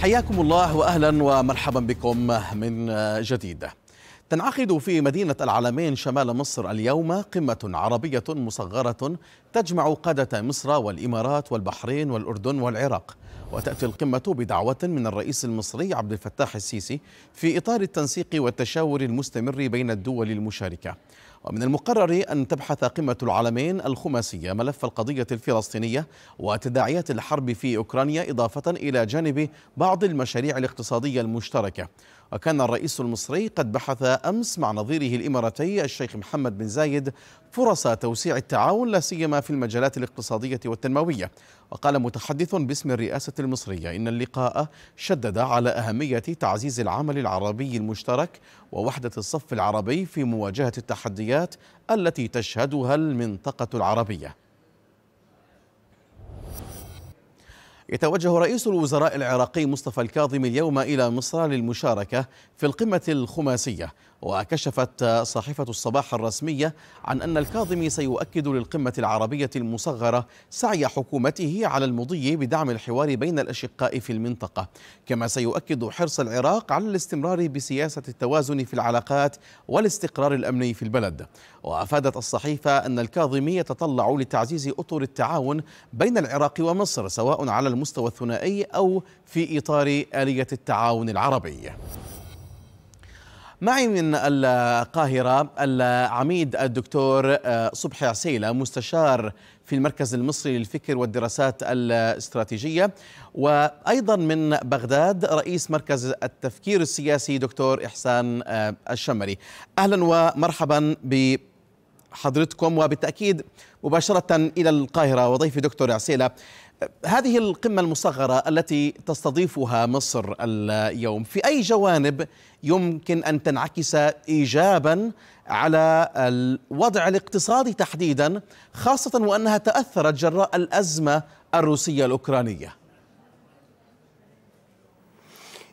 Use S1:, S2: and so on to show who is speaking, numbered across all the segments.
S1: حياكم الله واهلا ومرحبا بكم من جديد. تنعقد في مدينة العلمين شمال مصر اليوم قمة عربية مصغرة تجمع قادة مصر والإمارات والبحرين والأردن والعراق وتأتي القمة بدعوة من الرئيس المصري عبد الفتاح السيسي في إطار التنسيق والتشاور المستمر بين الدول المشاركة ومن المقرر أن تبحث قمة العالمين الخماسية ملف القضية الفلسطينية وتداعيات الحرب في أوكرانيا إضافة إلى جانب بعض المشاريع الاقتصادية المشتركة وكان الرئيس المصري قد بحث أمس مع نظيره الإماراتي الشيخ محمد بن زايد فرص توسيع التعاون لا سيما في المجالات الاقتصادية والتنموية وقال متحدث باسم الرئاسة المصرية إن اللقاء شدد على أهمية تعزيز العمل العربي المشترك ووحدة الصف العربي في مواجهة التحديات التي تشهدها المنطقة العربية يتوجه رئيس الوزراء العراقي مصطفى الكاظم اليوم إلى مصر للمشاركة في القمة الخماسية وكشفت صحيفة الصباح الرسمية عن أن الكاظمي سيؤكد للقمة العربية المصغرة سعي حكومته على المضي بدعم الحوار بين الأشقاء في المنطقة كما سيؤكد حرص العراق على الاستمرار بسياسة التوازن في العلاقات والاستقرار الأمني في البلد وأفادت الصحيفة أن الكاظمي يتطلع لتعزيز أطر التعاون بين العراق ومصر سواء على المستوى الثنائي أو في إطار آلية التعاون العربي معي من القاهرة العميد الدكتور آه، صبحي عسيلة مستشار في المركز المصري للفكر والدراسات الاستراتيجية وأيضا من بغداد رئيس مركز التفكير السياسي دكتور إحسان آه، الشمري أهلا ومرحبا ب حضرتكم وبالتأكيد مباشرة إلى القاهرة وضيفي دكتور عسيلة هذه القمة المصغرة التي تستضيفها مصر اليوم في أي جوانب يمكن أن تنعكس إيجابا على الوضع الاقتصادي تحديدا خاصة وأنها تأثرت جراء الأزمة الروسية الأوكرانية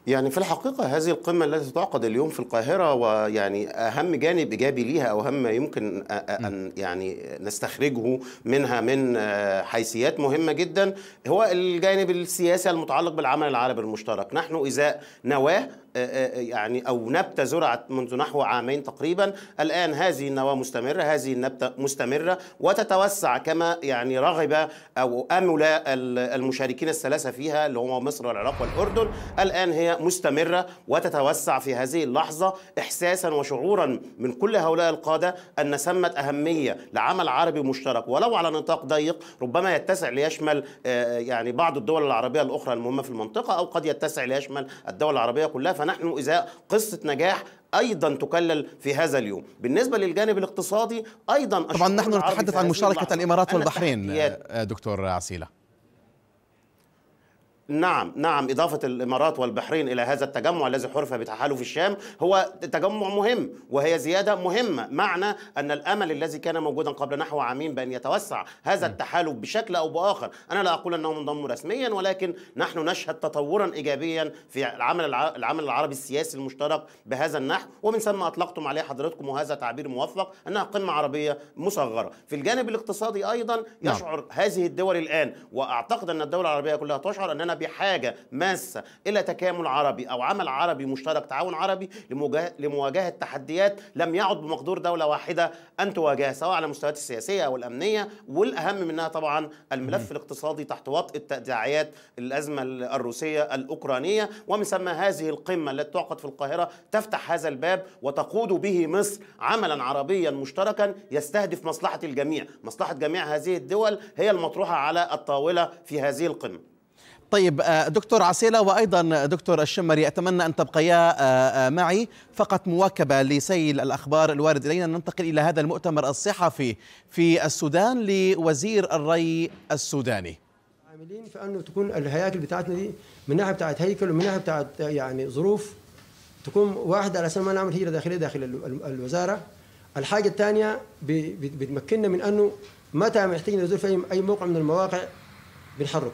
S2: يعني في الحقيقة هذه القمة التي تعقد اليوم في القاهرة ويعني أهم جانب إيجابي ليها أو أهم يمكن أن يعني نستخرجه منها من حيثيات مهمة جدا هو الجانب السياسي المتعلق بالعمل العربي المشترك نحن إزاء نواه آه، آه، يعني أو نبتة زرعت منذ نحو عامين تقريبا الآن هذه النواة مستمرة هذه النبتة مستمرة وتتوسع كما يعني رغب أو أمل المشاركين الثلاثة فيها اللي هم مصر والعراق والأردن الآن هي مستمرة وتتوسع في هذه اللحظة إحساسا وشعورا من كل هؤلاء القادة أن سمت أهمية لعمل عربي مشترك ولو على نطاق ضيق ربما يتسع ليشمل آه، يعني بعض الدول العربية الأخرى المهمة في المنطقة أو قد يتسع ليشمل الدول العربية كلها فنحن إذا قصة نجاح ايضا تكلل في هذا اليوم بالنسبه للجانب الاقتصادي ايضا طبعا نحن نتحدث عن مشاركه الامارات والبحرين
S1: دكتور عسيله
S2: نعم نعم إضافة الإمارات والبحرين إلى هذا التجمع الذي حرف بتحالف الشام هو تجمع مهم وهي زيادة مهمة معنى أن الأمل الذي كان موجودا قبل نحو عامين بأن يتوسع هذا التحالف بشكل أو بآخر أنا لا أقول أنهم انضموا رسميا ولكن نحن نشهد تطورا إيجابيا في العمل العمل العربي السياسي المشترك بهذا النحو ومن ثم أطلقتم عليه حضرتكم وهذا تعبير موفق أنها قمة عربية مصغرة في الجانب الاقتصادي أيضا نعم. يشعر هذه الدول الآن وأعتقد أن الدول العربية كلها تشعر أننا بحاجه ماسه الى تكامل عربي او عمل عربي مشترك تعاون عربي لمواجهه تحديات لم يعد بمقدور دوله واحده ان تواجهها سواء على المستويات السياسيه او الامنيه والاهم منها طبعا الملف الاقتصادي تحت وطئه تداعيات الازمه الروسيه الاوكرانيه ومن ثم هذه القمه التي تعقد في القاهره تفتح هذا الباب وتقود به مصر عملا عربيا مشتركا يستهدف مصلحه الجميع، مصلحه جميع هذه الدول هي المطروحه على الطاوله في هذه القمه.
S1: طيب آه، دكتور عسيلة وأيضا دكتور الشمري أتمنى أن تبقيا آه، آه، معي فقط مواكبة لسيل الأخبار الوارد إلينا ننتقل إلى هذا المؤتمر الصحفي في السودان لوزير الري السوداني
S3: عاملين في أنه تكون الهياكل بتاعتنا دي من ناحية بتاعت هيكل ومن ناحية بتاعت يعني ظروف تكون واحدة على أساس ما نعمل هجرة داخلية داخل الوزارة الحاجة الثانية بتمكننا من أنه متى ما نزور في أي موقع من المواقع بنحركه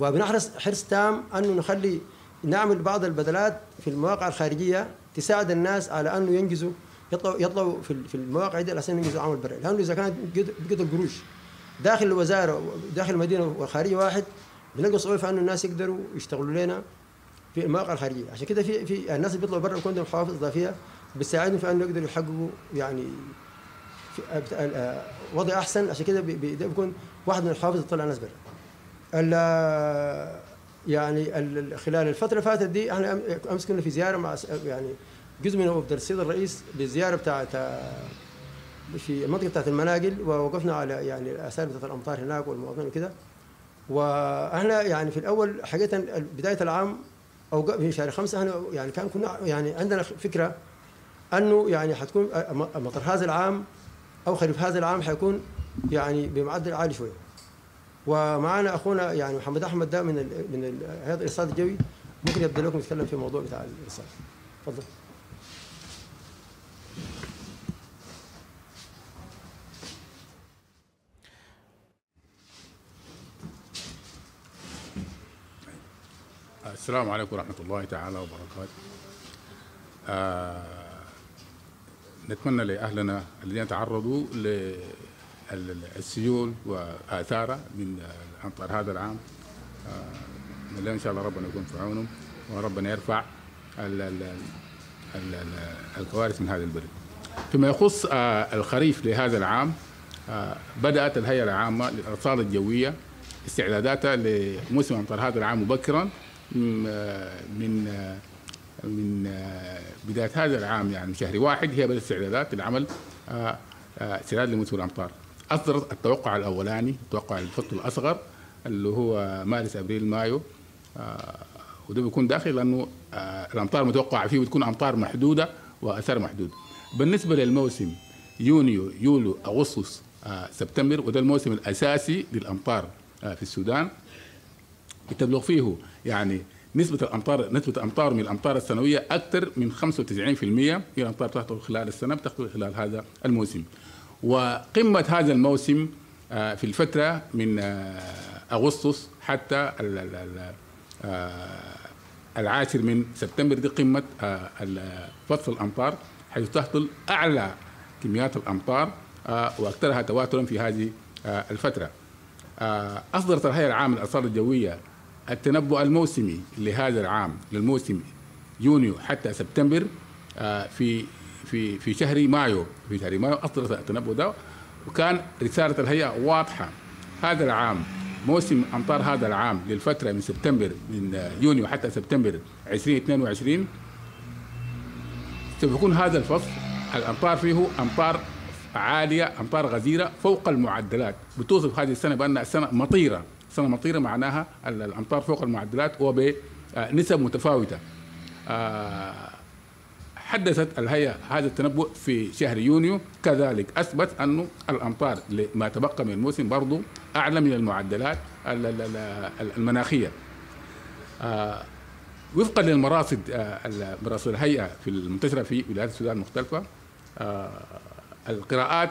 S3: وبنحرص حرص تام انه نخلي نعمل بعض البدلات في المواقع الخارجيه تساعد الناس على انه ينجزوا يطلعوا يطلعوا في المواقع دي على اساس ينجزوا عمل بري لانه اذا كانت بقت القروش داخل الوزاره داخل المدينه والخارجيه واحد بنلقى صعوبه في انه الناس يقدروا يشتغلوا لنا في المواقع الخارجيه عشان كده في في الناس اللي بيطلعوا برا يكون عندهم حوافز اضافيه بتساعدهم في انه يقدروا يحققوا يعني وضع احسن عشان كده بيكون واحد من الحوافز اللي تطلع الناس برا يعني خلال الفتره اللي فاتت دي احنا امس كنا في زياره مع يعني جزء من السيد الرئيس بالزياره بتاعت في المنطقه بتاعت المناقل ووقفنا على يعني الاثار بتاعت الامطار هناك والمواطنين وكده واحنا يعني في الاول حقيقه بدايه العام او في شهر خمسه احنا يعني كان كنا يعني عندنا فكره انه يعني حتكون مطر هذا العام او خريف هذا العام حيكون يعني بمعدل عالي شويه ومعنا اخونا يعني محمد احمد ده من الـ من الـ هذا الارصاد الجوي ممكن يبدا لكم يتكلم في الموضوع بتاع الارصاد تفضل
S4: السلام عليكم ورحمة الله تعالى وبركاته آه نتمنى لأهلنا الذين تعرضوا ل السيول واثاره من امطار هذا العام اللي آه، ان شاء الله ربنا يكون في عونهم وربنا يرفع الكوارث من هذا البلد. فيما يخص آه، الخريف لهذا العام آه، بدات الهيئه العامه للارصاد الجويه استعداداتها لموسم امطار هذا العام مبكرا من من بدايه هذا العام يعني شهر واحد هي بدات استعدادات للعمل استعداد لموسم الامطار. اصدر التوقع الاولاني التوقع الفصل الاصغر اللي هو مارس ابريل مايو آه، وده بيكون داخل لانه آه، الامطار المتوقعه فيه بتكون امطار محدوده واثار محدود بالنسبه للموسم يونيو يوليو اغسطس آه، سبتمبر وده الموسم الاساسي للامطار في السودان بتبلغ فيه يعني نسبة الأمطار نسبة أمطار من الأمطار السنوية أكثر من 95% هي الأمطار بتحصل خلال السنة بتحصل خلال هذا الموسم وقمة هذا الموسم آه، في الفترة من آه، أغسطس حتى آه، العاشر من سبتمبر دي قمة فصل الأمطار حيث تهطل أعلى كميات الأمطار وأكثرها تواترا في هذه الفترة أصدرت الهيئة العامة للأرصاد الجوية التنبؤ الموسمي لهذا العام للموسم يونيو حتى سبتمبر في في في شهر مايو في شهر مايو اصدرت التنبؤ ده وكان رساله الهيئه واضحه هذا العام موسم امطار هذا العام للفتره من سبتمبر من يونيو حتى سبتمبر 2022 سيكون هذا الفصل الامطار فيه امطار عاليه امطار غزيره فوق المعدلات بتوصف هذه السنه بانها سنه مطيره سنه مطيره معناها الامطار فوق المعدلات وبنسب متفاوته آه حدثت الهيئة هذا التنبؤ في شهر يونيو كذلك أثبت أنه الأمطار لما تبقى من الموسم برضو أعلى من المعدلات المناخية آه، وفقا للمراصد آه، مراصد الهيئة في المنتشرة في ولايات السودان المختلفة آه، القراءات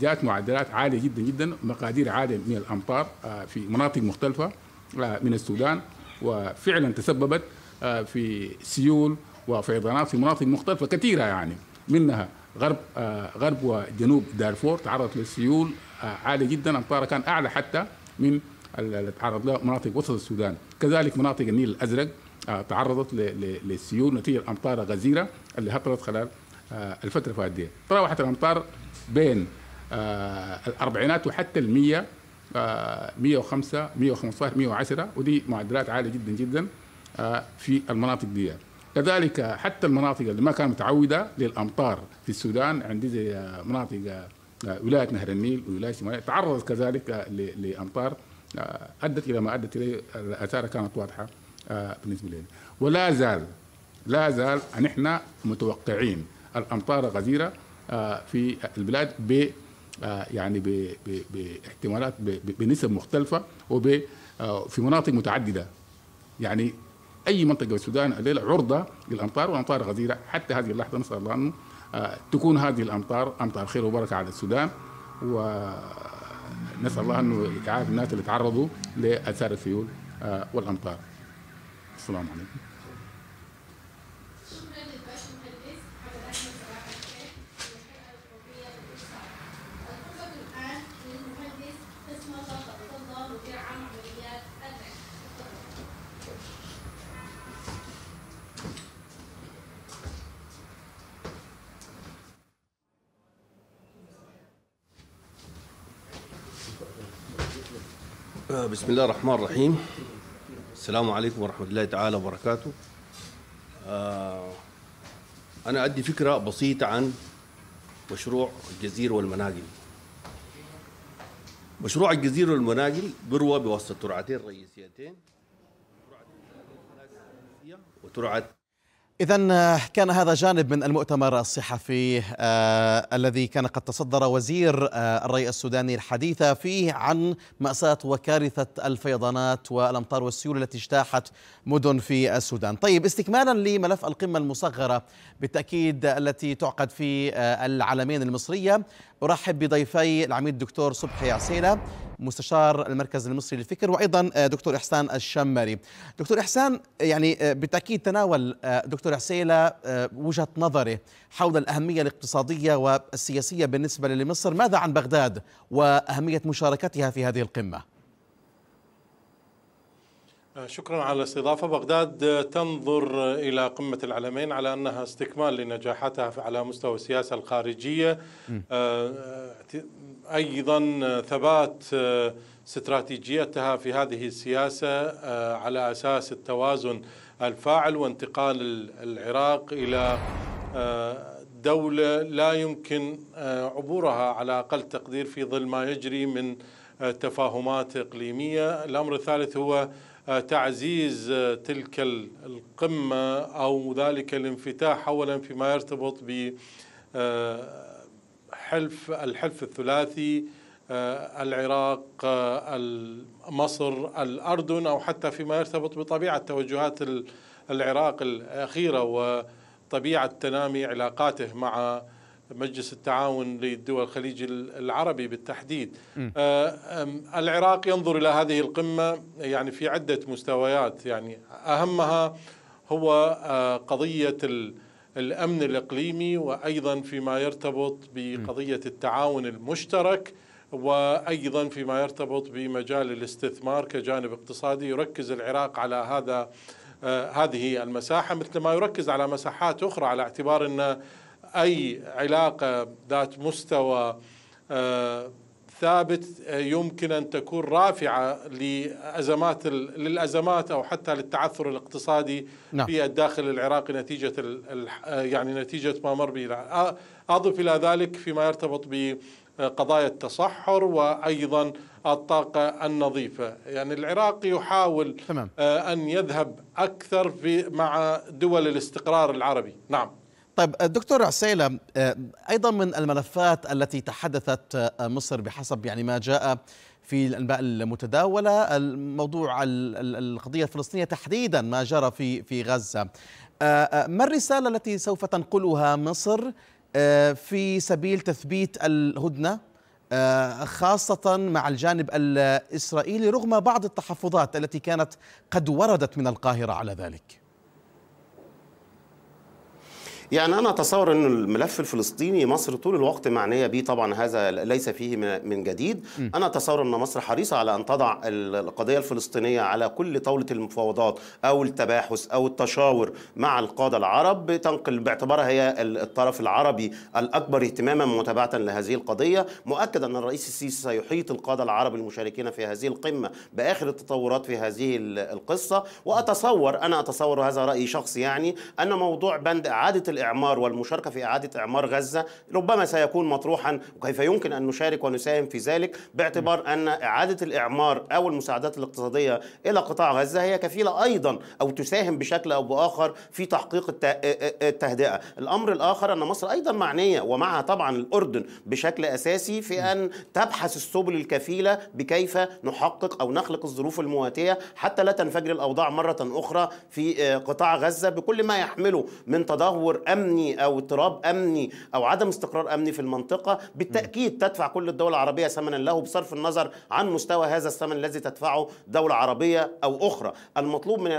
S4: جاءت معدلات عالية جدا جدا مقادير عالية من الأمطار في مناطق مختلفة من السودان وفعلا تسببت في سيول وفيضانات في مناطق مختلفة كثيرة يعني منها غرب آه، غرب وجنوب دارفور تعرضت للسيول آه، عالية جدا أمطارها كان أعلى حتى من اللي تعرض لها مناطق وسط السودان كذلك مناطق النيل الأزرق آه، تعرضت للسيول نتيجة الامطار غزيرة اللي هطلت خلال الفترة الفاتية تراوحت الأمطار بين الأربعينات وحتى المية 105 115 110 ودي معدلات عاليه جدا جدا في المناطق دي كذلك حتى المناطق اللي ما كانت متعوده للامطار في السودان عندي زي مناطق آه، ولايه نهر النيل ولايه شماليه تعرضت كذلك لامطار آه، ادت الى ما ادت اليه الاثار كانت واضحه آه، بالنسبه لنا ولا زال لا زال نحن متوقعين الامطار غزيره في البلاد ب يعني باحتمالات بنسب مختلفه وب في مناطق متعدده يعني اي منطقه في السودان الليله عرضه للامطار وامطار غزيره حتى هذه اللحظه نسال الله انه آه، تكون هذه الامطار امطار خير وبركه على السودان ونسال الله انه يتعافى الناس اللي تعرضوا لاثار السيول آه، والامطار السلام عليكم
S5: بسم الله الرحمن الرحيم
S4: السلام عليكم ورحمة الله تعالى وبركاته آه أنا أدي فكرة بسيطة عن مشروع الجزيرة والمناقل مشروع الجزيرة والمناقل بروى بواسطة ترعتين رئيسيتين ترعة وترعة
S1: إذا آه، كان هذا جانب من المؤتمر الصحفي آه الذي كان قد تصدر وزير آه الري السوداني الحديث فيه عن مأساة وكارثة الفيضانات والأمطار والسيول التي اجتاحت مدن في السودان طيب استكمالا لملف القمة المصغرة بالتأكيد التي تعقد في آه العلمين المصرية ارحب بضيفي العميد الدكتور صبحي عسيله مستشار المركز المصري للفكر وايضا آه، دكتور احسان الشمري. دكتور احسان آه، يعني آه، بالتاكيد تناول دكتور عسيله وجهه نظره حول الاهميه الاقتصاديه والسياسيه بالنسبه لمصر، ماذا عن بغداد واهميه مشاركتها في هذه القمه؟
S5: شكرا على الاستضافة بغداد تنظر إلى قمة العلمين على أنها استكمال لنجاحاتها على مستوى السياسة الخارجية آه، أيضا ثبات آه، استراتيجيتها في هذه السياسة آه، على أساس التوازن الفاعل وانتقال العراق إلى دولة لا يمكن عبورها على أقل تقدير في ظل ما يجري من تفاهمات إقليمية الأمر الثالث هو تعزيز تلك القمة أو ذلك الانفتاح أولا فيما يرتبط ب آه، حلف الحلف الثلاثي آه، العراق آه، مصر الأردن أو حتى فيما يرتبط بطبيعة توجهات العراق الأخيرة وطبيعة تنامي علاقاته مع مجلس التعاون للدول الخليج العربي بالتحديد آه، العراق ينظر إلى هذه القمة يعني في عدة مستويات يعني أهمها هو آه، قضية الأمن الإقليمي وأيضا فيما يرتبط بقضية التعاون المشترك وايضا فيما يرتبط بمجال الاستثمار كجانب اقتصادي يركز العراق على هذا آه، هذه المساحه مثل ما يركز على مساحات اخرى على اعتبار ان أي علاقة ذات مستوى آه، ثابت آه، يمكن أن تكون رافعة لأزمات للأزمات أو حتى للتعثر الاقتصادي نعم. في الداخل العراقي نتيجة آه، يعني نتيجة ما مر به أضف إلى ذلك فيما يرتبط بقضايا التصحر وأيضا الطاقة النظيفة يعني العراق يحاول تمام. أن يذهب أكثر في مع دول الاستقرار العربي نعم
S1: طيب آه، دكتور عسيلة آه، أيضا من الملفات التي تحدثت آه، مصر بحسب يعني ما جاء في الأنباء المتداولة الموضوع القضية الفلسطينية تحديدا ما جرى في في غزة ما الرسالة التي سوف تنقلها مصر في سبيل تثبيت الهدنة خاصة مع الجانب الإسرائيلي رغم بعض التحفظات التي كانت قد وردت من القاهرة على ذلك
S2: يعني أنا أتصور أن الملف الفلسطيني مصر طول الوقت معنية به طبعا هذا ليس فيه من جديد م. أنا أتصور أن مصر حريصة على أن تضع القضية الفلسطينية على كل طاولة المفاوضات أو التباحث أو التشاور مع القادة العرب تنقل باعتبارها هي الطرف العربي الأكبر اهتماما متابعة لهذه القضية مؤكد أن الرئيس السيسي سيحيط القادة العرب المشاركين في هذه القمة بآخر التطورات في هذه القصة وأتصور أنا أتصور هذا رأي شخصي يعني أن موضوع بند إعادة الإعمار والمشاركة في إعادة إعمار غزة ربما سيكون مطروحا وكيف يمكن أن نشارك ونساهم في ذلك باعتبار أن إعادة الإعمار أو المساعدات الاقتصادية إلى قطاع غزة هي كفيلة أيضا أو تساهم بشكل أو بآخر في تحقيق آه، آه، آه، التهدئة الأمر الآخر أن مصر أيضا معنية ومعها طبعا الأردن بشكل أساسي في أن تبحث السبل الكفيلة بكيف نحقق أو نخلق الظروف المواتية حتى لا تنفجر الأوضاع مرة أخرى في قطاع غزة بكل ما يحمله من تدهور امني او اضطراب امني او عدم استقرار امني في المنطقه بالتاكيد تدفع كل الدول العربيه ثمنا له بصرف النظر عن مستوى هذا الثمن الذي تدفعه دوله عربيه او اخرى المطلوب من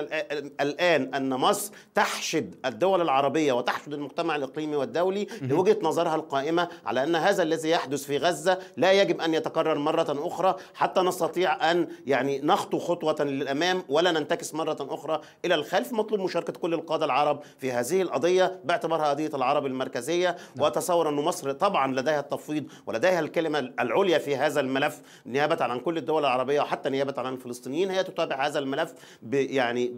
S2: الان ان مصر تحشد الدول العربيه وتحشد المجتمع الاقليمي والدولي لوجهه نظرها القائمه على ان هذا الذي يحدث في غزه لا يجب ان يتكرر مره اخرى حتى نستطيع ان يعني نخطو خطوه للامام ولا ننتكس مره اخرى الى الخلف مطلوب مشاركه كل القاده العرب في هذه القضيه باعتبارها قضيه العرب المركزيه نعم. واتصور ان مصر طبعا لديها التفويض ولديها الكلمه العليا في هذا الملف نيابه عن كل الدول العربيه وحتى نيابه عن الفلسطينيين هي تتابع هذا الملف يعني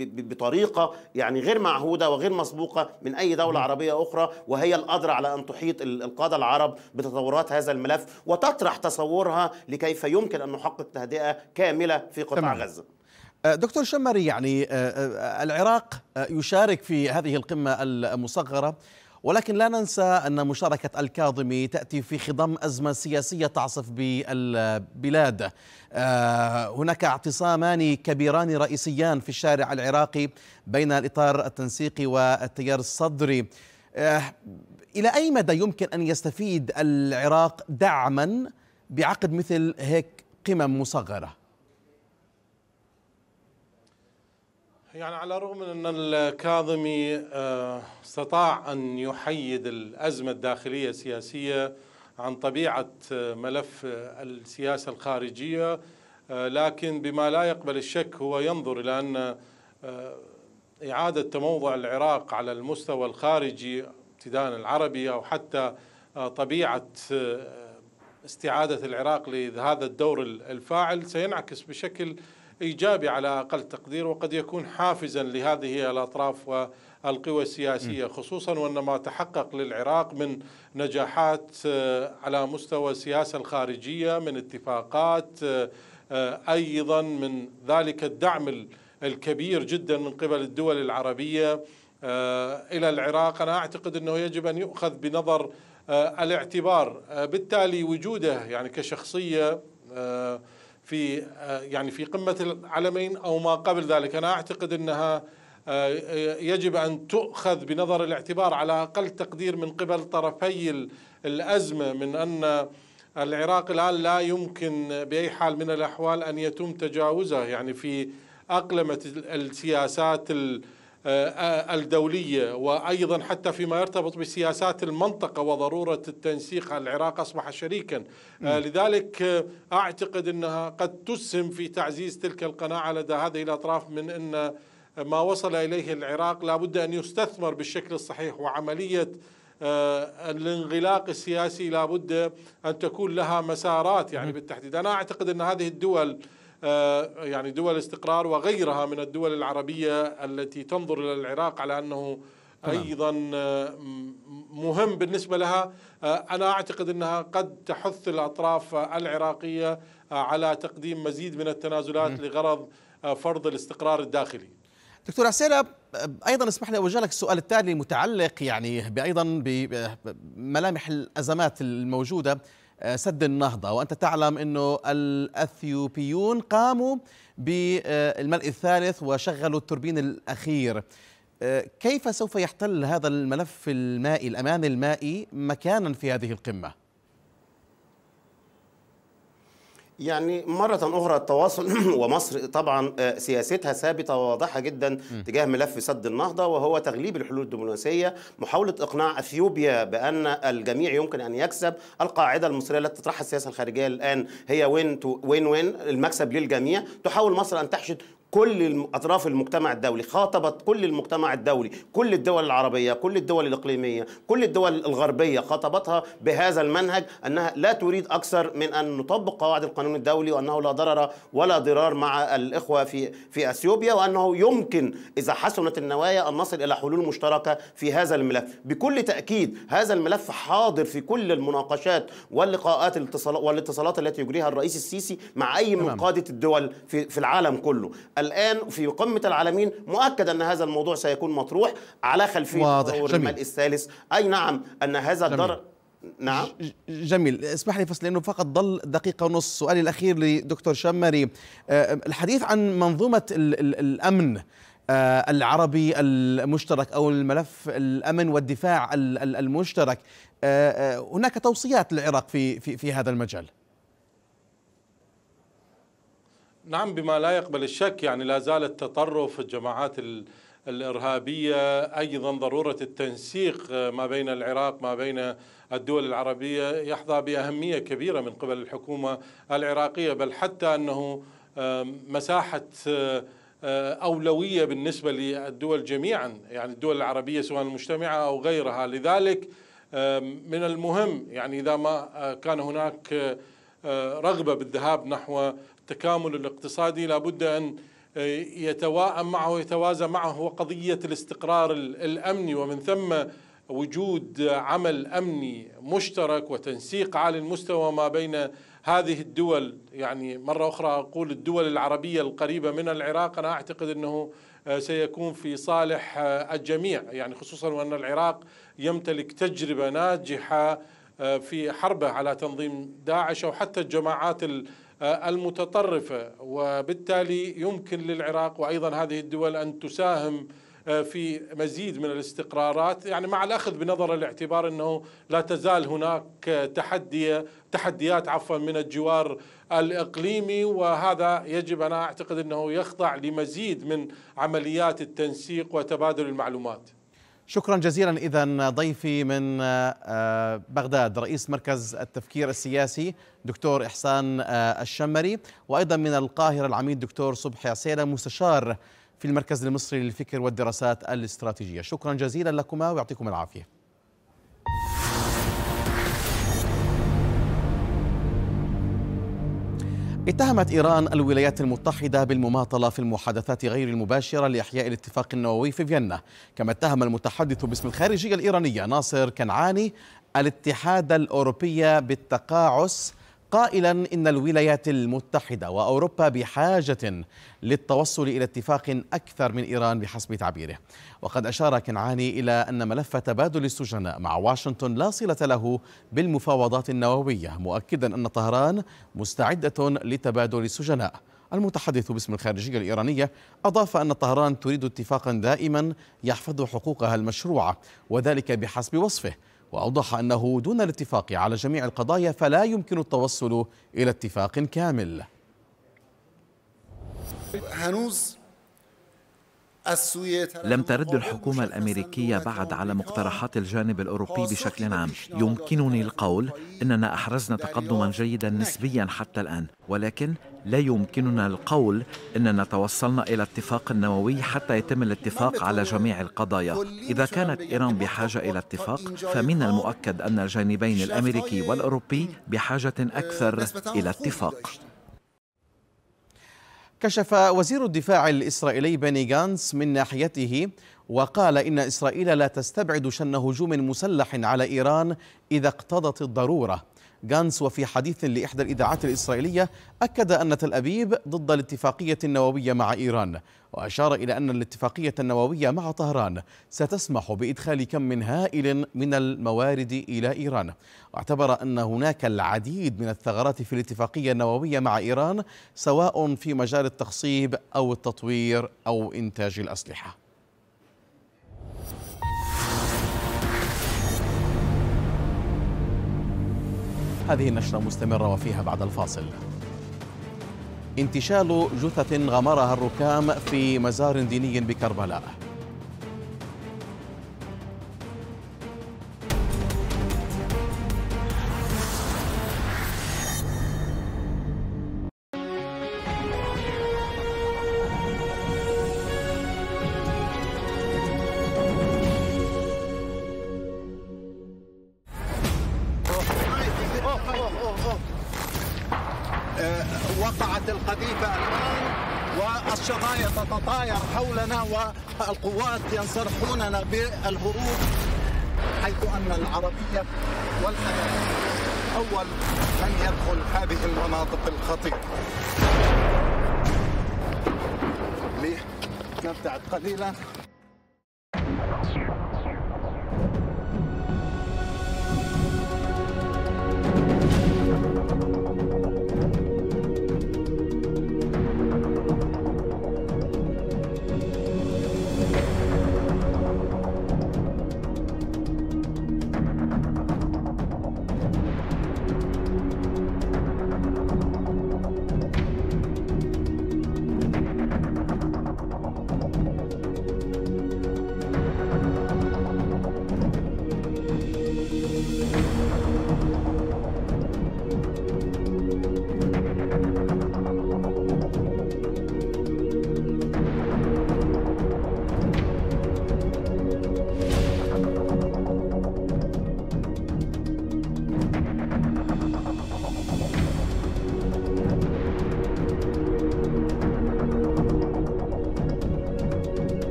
S2: بطريقه يعني غير معهوده وغير مسبوقه من اي دوله عربيه اخرى وهي القادره على ان تحيط القاده العرب بتطورات هذا الملف وتطرح تصورها لكيف يمكن ان نحقق تهدئه كامله في قطاع غزه آه،
S1: دكتور شمري يعني آه، آه، العراق يشارك في هذه القمة المصغرة ولكن لا ننسى أن مشاركة الكاظمي تأتي في خضم أزمة سياسية تعصف بالبلاد هناك اعتصامان كبيران رئيسيان في الشارع العراقي بين الإطار التنسيقي والتيار الصدري إلى أي مدى يمكن أن يستفيد العراق دعما بعقد مثل هيك قمم مصغره
S5: يعني على الرغم من أن الكاظمي آه، استطاع أن يحيد الأزمة الداخلية السياسية عن طبيعة آه، ملف آه، السياسة الخارجية لكن بما لا يقبل الشك هو ينظر إلى أن إعادة تموضع العراق على المستوى الخارجي ابتداء العربي أو حتى طبيعة استعادة العراق لهذا الدور الفاعل سينعكس بشكل إيجابي على أقل تقدير وقد يكون حافزا لهذه الأطراف والقوى السياسية خصوصا وأن ما تحقق للعراق من نجاحات آه، على مستوى السياسة الخارجية من اتفاقات آه، أيضا من ذلك الدعم الكبير جدا من قبل الدول العربية آه، إلى العراق أنا أعتقد أنه يجب أن يؤخذ بنظر الاعتبار بالتالي وجوده يعني كشخصية في آه، يعني في قمة العلمين أو ما قبل ذلك أنا أعتقد أنها آه، يجب أن تؤخذ بنظر الاعتبار على أقل تقدير من قبل طرفي الأزمة من أن العراق الآن لا يمكن بأي حال من الأحوال أن يتم تجاوزه يعني في أقلمة السياسات ال آه، الدولية وأيضا حتى فيما يرتبط بسياسات المنطقة وضرورة التنسيق العراق أصبح شريكا آه، لذلك آه، أعتقد أنها قد تسهم في تعزيز تلك القناعة لدى هذه الأطراف من أن ما وصل إليه العراق لابد أن يستثمر بالشكل الصحيح وعملية الانغلاق السياسي لابد أن تكون لها مسارات يعني بالتحديد أنا أعتقد أن هذه الدول آه، يعني دول الاستقرار وغيرها من الدول العربية التي تنظر إلى العراق على أنه ايضا آه، مهم بالنسبه لها آه، انا اعتقد انها قد تحث الاطراف العراقيه على تقديم مزيد من التنازلات لغرض فرض الاستقرار الداخلي.
S1: دكتور عسيلة ايضا اسمح لي اوجه لك السؤال التالي متعلق يعني بايضا بملامح الازمات الموجوده آه، سد النهضة وأنت تعلم أنه الأثيوبيون قاموا بالملء الثالث وشغلوا التوربين الأخير آه، كيف سوف يحتل هذا الملف المائي الأمان المائي مكانا في هذه القمة؟
S2: يعني مرة أخرى التواصل ومصر طبعا آه، سياستها ثابتة وواضحة جدا تجاه ملف سد النهضة وهو تغليب الحلول الدبلوماسية محاولة إقناع أثيوبيا بأن الجميع يمكن أن يكسب القاعدة المصرية التي تطرحها السياسة الخارجية الآن هي وين تو وين وين المكسب للجميع تحاول مصر أن تحشد كل اطراف المجتمع الدولي خاطبت كل المجتمع الدولي كل الدول العربيه كل الدول الاقليميه كل الدول الغربيه خاطبتها بهذا المنهج انها لا تريد اكثر من ان نطبق قواعد القانون الدولي وانه لا ضرر ولا ضرار مع الاخوه في في اثيوبيا وانه يمكن اذا حسنت النوايا ان نصل الى حلول مشتركه في هذا الملف بكل تاكيد هذا الملف حاضر في كل المناقشات واللقاءات والاتصالات التي يجريها الرئيس السيسي مع اي من قاده الدول في العالم كله الآن في قمة العالمين مؤكد أن هذا الموضوع سيكون مطروح على خلفية واضح المال الثالث أي نعم أن هذا الدر نعم
S1: جميل اسمح لي فصل لانه فقط ضل دقيقه ونص سؤالي الاخير لدكتور شمري آه، الحديث عن منظومه الامن آه، العربي المشترك او الملف الامن والدفاع المشترك آه، هناك توصيات للعراق في في في هذا المجال
S5: نعم بما لا يقبل الشك يعني لا زال التطرف الجماعات الإرهابية أيضا ضرورة التنسيق ما بين العراق ما بين الدول العربية يحظى بأهمية كبيرة من قبل الحكومة العراقية بل حتى أنه مساحة آه، أولوية بالنسبة للدول جميعا يعني الدول العربية سواء المجتمعة أو غيرها لذلك من المهم يعني إذا ما آه، كان هناك آه، رغبة بالذهاب نحو التكامل الاقتصادي لابد أن آه، يتواءم معه ويتوازى معه هو قضية الاستقرار الأمني ومن ثم وجود عمل أمني مشترك وتنسيق عالي المستوى ما بين هذه الدول يعني مرة أخرى أقول الدول العربية القريبة من العراق أنا أعتقد أنه آه، سيكون في صالح آه، الجميع يعني خصوصا وأن العراق يمتلك تجربة ناجحة في حربه على تنظيم داعش أو حتى الجماعات آه، المتطرفة وبالتالي يمكن للعراق وأيضا هذه الدول أن تساهم آه، في مزيد من الاستقرارات يعني مع الأخذ بنظر الاعتبار أنه لا تزال هناك تحدي تحديات عفوا من الجوار الإقليمي وهذا يجب أنا أعتقد أنه يخضع لمزيد من عمليات التنسيق وتبادل المعلومات
S1: شكرا جزيلا اذا ضيفي من آه، بغداد رئيس مركز التفكير السياسي دكتور احسان آه، الشمري وايضا من القاهره العميد دكتور صبحي عسيله مستشار في المركز المصري للفكر والدراسات الاستراتيجيه شكرا جزيلا لكما ويعطيكم العافيه اتهمت إيران الولايات المتحدة بالمماطلة في المحادثات غير المباشرة لإحياء الاتفاق النووي في فيينا كما اتهم المتحدث باسم الخارجية الإيرانية ناصر كنعاني الاتحاد الأوروبي بالتقاعس قائلا ان الولايات المتحده واوروبا بحاجه للتوصل الى اتفاق اكثر من ايران بحسب تعبيره وقد اشار كنعاني الى ان ملف تبادل السجناء مع واشنطن لا صله له بالمفاوضات النوويه مؤكدا ان طهران مستعده لتبادل السجناء المتحدث باسم الخارجية الإيرانية أضاف أن طهران تريد اتفاقا دائما يحفظ حقوقها المشروعة وذلك بحسب وصفه وأوضح أنه دون الاتفاق على جميع القضايا فلا يمكن التوصل إلى اتفاق كامل هنوز
S6: لم ترد الحكومة الأمريكية بعد على مقترحات الجانب الأوروبي بشكل عام يمكنني القول أننا أحرزنا تقدما جيدا نسبيا حتى الآن ولكن لا يمكننا القول أننا توصلنا إلى اتفاق نووي حتى يتم الاتفاق نعم، على نعم. جميع القضايا إذا كانت إيران بحاجة إلى اتفاق فمن المؤكد أن الجانبين الأمريكي والأوروبي بحاجة أكثر إلى اتفاق
S1: كشف وزير الدفاع الإسرائيلي بني غانس من ناحيته وقال إن إسرائيل لا تستبعد شن هجوم مسلح على إيران إذا اقتضت الضرورة جانس وفي حديث لإحدى الإذاعات الإسرائيلية أكد أن تل أبيب ضد الاتفاقية النووية مع إيران وأشار إلى أن الاتفاقية النووية مع طهران ستسمح بإدخال كم من هائل من الموارد إلى إيران واعتبر أن هناك العديد من الثغرات في الاتفاقية النووية مع إيران سواء في مجال التخصيب أو التطوير أو إنتاج الأسلحة هذه النشرة مستمرة وفيها بعد الفاصل انتشال جثث غمرها الركام في مزار ديني بكربلاء الدوائر حولنا والقوات ينصرفوننا بالهروب حيث أن
S7: العربية والحياة أول من يدخل هذه المناطق
S4: الخطيرة نبتعد قليلا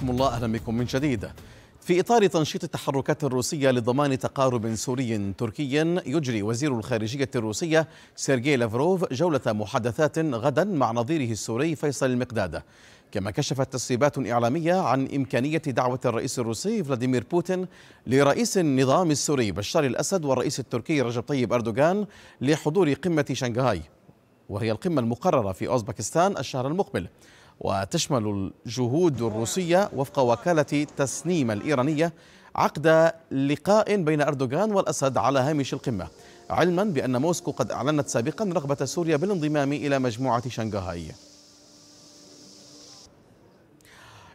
S1: حياكم الله أهلا بكم من جديد في إطار تنشيط التحركات الروسية لضمان تقارب سوري تركي يجري وزير الخارجية الروسية سيرجي لافروف جولة محادثات غدا مع نظيره السوري فيصل المقداد كما كشفت تسريبات إعلامية عن إمكانية دعوة الرئيس الروسي فلاديمير بوتين لرئيس النظام السوري بشار الأسد والرئيس التركي رجب طيب أردوغان لحضور قمة شنغهاي وهي القمة المقررة في أوزبكستان الشهر المقبل وتشمل الجهود الروسية وفق وكالة تسنيم الإيرانية عقد لقاء بين أردوغان والأسد على هامش القمة علما بأن موسكو قد أعلنت سابقا رغبة سوريا بالانضمام إلى مجموعة شنغهاي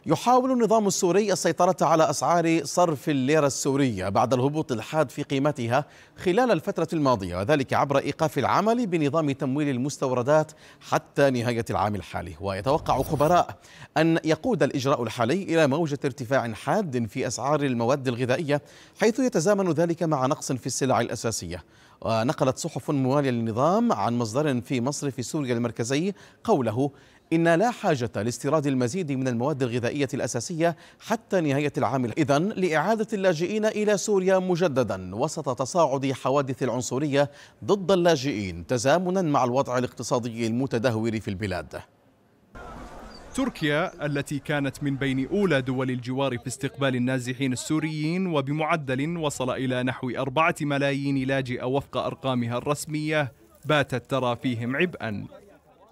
S1: يحاول النظام السوري السيطرة على أسعار صرف الليرة السورية بعد الهبوط الحاد في قيمتها خلال الفترة الماضية وذلك عبر إيقاف العمل بنظام تمويل المستوردات حتى نهاية العام الحالي ويتوقع خبراء أن يقود الإجراء الحالي إلى موجة ارتفاع حاد في أسعار المواد الغذائية حيث يتزامن ذلك مع نقص في السلع الأساسية ونقلت صحف موالية للنظام عن مصدر في مصر في سوريا المركزي قوله إن لا حاجة لاستيراد المزيد من المواد الغذائية الأساسية حتى نهاية العام إذا لإعادة اللاجئين إلى سوريا مجددا وسط تصاعد حوادث العنصرية ضد اللاجئين تزامنا مع الوضع الاقتصادي المتدهور في البلاد
S8: تركيا التي كانت من بين أولى دول الجوار في استقبال النازحين السوريين وبمعدل وصل إلى نحو أربعة ملايين لاجئ وفق أرقامها الرسمية باتت ترى فيهم عبئا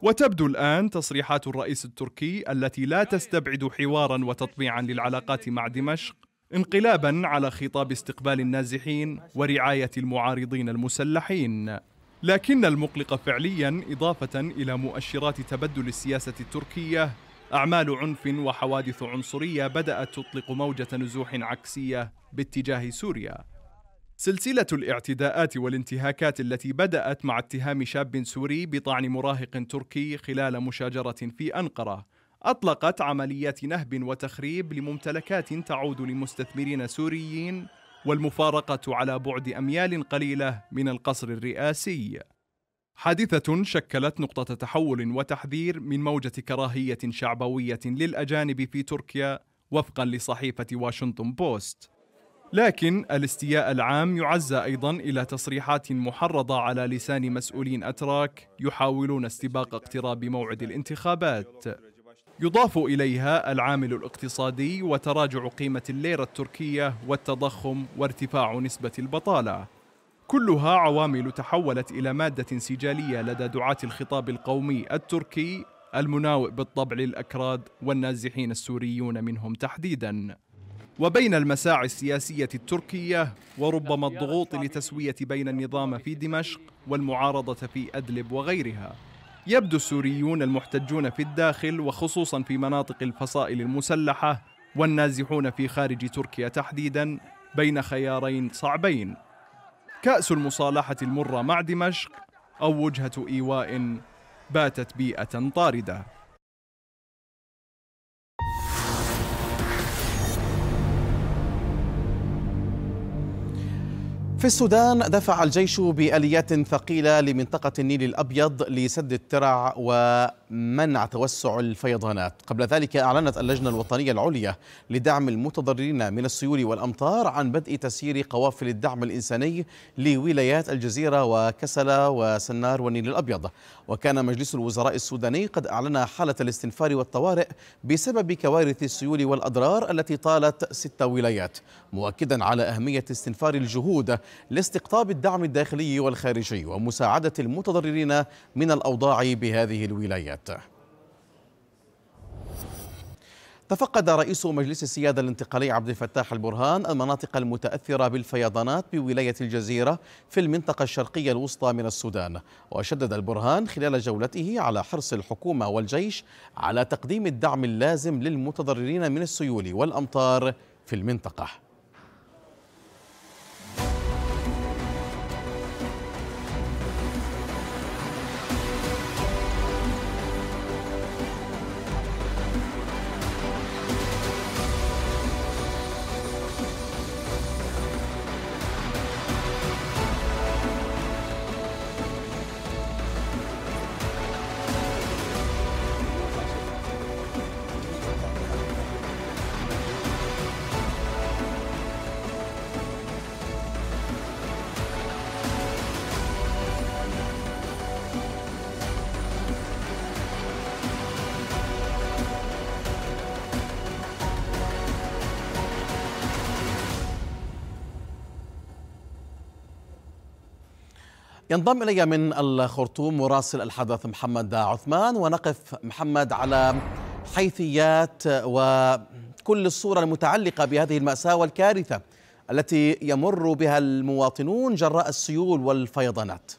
S8: وتبدو الآن تصريحات الرئيس التركي التي لا تستبعد حوارا وتطبيعا للعلاقات مع دمشق انقلابا على خطاب استقبال النازحين ورعاية المعارضين المسلحين لكن المقلق فعليا إضافة إلى مؤشرات تبدل السياسة التركية أعمال عنف وحوادث عنصرية بدأت تطلق موجة نزوح عكسية باتجاه سوريا. سلسلة الاعتداءات والانتهاكات التي بدأت مع اتهام شاب سوري بطعن مراهق تركي خلال مشاجرة في أنقرة أطلقت عمليات نهب وتخريب لممتلكات تعود لمستثمرين سوريين والمفارقة على بعد أميال قليلة من القصر الرئاسي حادثة شكلت نقطة تحول وتحذير من موجة كراهية شعبوية للأجانب في تركيا وفقا لصحيفة واشنطن بوست. لكن الاستياء العام يعزى أيضا إلى تصريحات محرضة على لسان مسؤولين أتراك يحاولون استباق اقتراب موعد الانتخابات. يضاف إليها العامل الاقتصادي وتراجع قيمة الليرة التركية والتضخم وارتفاع نسبة البطالة. كلها عوامل تحولت إلى مادة سجاليه لدى دعاة الخطاب القومي التركي المناوئ بالطبع للأكراد والنازحين السوريون منهم تحديداً وبين المساعي السياسية التركية وربما الضغوط لتسوية بين النظام في دمشق والمعارضة في أدلب وغيرها يبدو السوريون المحتجون في الداخل وخصوصا في مناطق الفصائل المسلحة والنازحون في خارج تركيا تحديدا بين خيارين صعبين كأس المصالحة المرة مع دمشق أو وجهة إيواء باتت بيئة طاردة
S1: في السودان دفع الجيش بآليات ثقيلة لمنطقة النيل الأبيض لسد الترع ومنع توسع الفيضانات قبل ذلك أعلنت اللجنة الوطنية العليا لدعم المتضررين من السيول والأمطار عن بدء تسيير قوافل الدعم الإنساني لولايات الجزيرة وكسلة وسنار والنيل الأبيض وكان مجلس الوزراء السوداني قد أعلن حالة الاستنفار والطوارئ بسبب كوارث السيول والأضرار التي طالت ست ولايات مؤكدا على أهمية استنفار الجهود لاستقطاب الدعم الداخلي والخارجي ومساعدة المتضررين من الأوضاع بهذه الولايات تفقد رئيس مجلس السيادة الانتقالي عبد الفتاح البرهان المناطق المتأثرة بالفيضانات بولاية الجزيرة في المنطقة الشرقية الوسطى من السودان وشدد البرهان خلال جولته على حرص الحكومة والجيش على تقديم الدعم اللازم للمتضررين من السيول والأمطار في المنطقة ينضم إلي من الخرطوم مراسل الحدث محمد عثمان ونقف محمد على حيثيات وكل الصورة المتعلقة بهذه المأساة والكارثة التي يمر بها المواطنون جراء السيول والفيضانات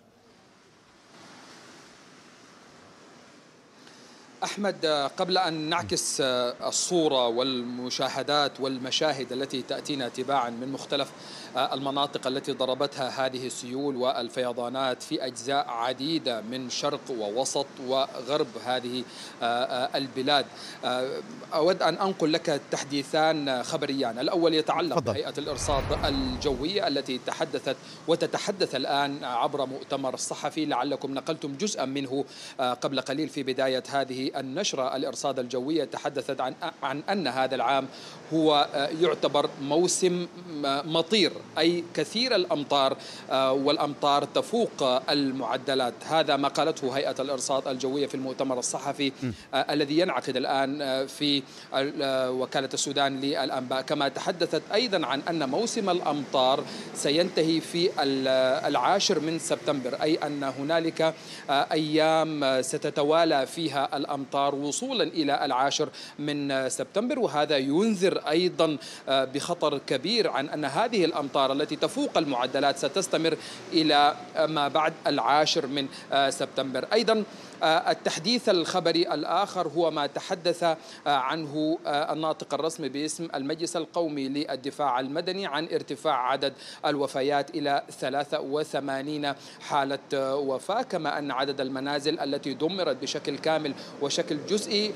S6: احمد قبل ان نعكس الصوره والمشاهدات والمشاهد التي تاتينا تباعا من مختلف المناطق التي ضربتها هذه السيول والفيضانات في أجزاء عديدة من شرق ووسط وغرب هذه آه، آه، البلاد آه، أود أن أنقل لك تحديثان خبريان الأول يتعلق بهيئة الإرصاد الجوية التي تحدثت وتتحدث الآن عبر مؤتمر صحفي لعلكم نقلتم جزءا منه قبل قليل في بداية هذه النشرة الإرصاد الجوية تحدثت عن, عن أن هذا العام هو يعتبر موسم مطير أي كثير الأمطار آه، والأمطار تفوق المعدلات هذا ما قالته هيئة الإرصاد الجوية في المؤتمر الصحفي آه، الذي ينعقد الآن آه، في وكالة السودان للأنباء كما تحدثت أيضا عن أن موسم الأمطار سينتهي في العاشر من سبتمبر أي أن هنالك أيام ستتوالى فيها الأمطار وصولا إلى العاشر من سبتمبر وهذا ينذر أيضا بخطر كبير عن أن هذه الأمطار الأمطار التي تفوق المعدلات ستستمر إلى ما بعد العاشر من آه، سبتمبر أيضا آه، التحديث الخبري الآخر هو ما تحدث آه، عنه الناطق الرسمي باسم المجلس القومي للدفاع المدني عن ارتفاع عدد الوفيات إلى 83 حالة وفاة كما أن عدد المنازل التي دمرت بشكل كامل وشكل جزئي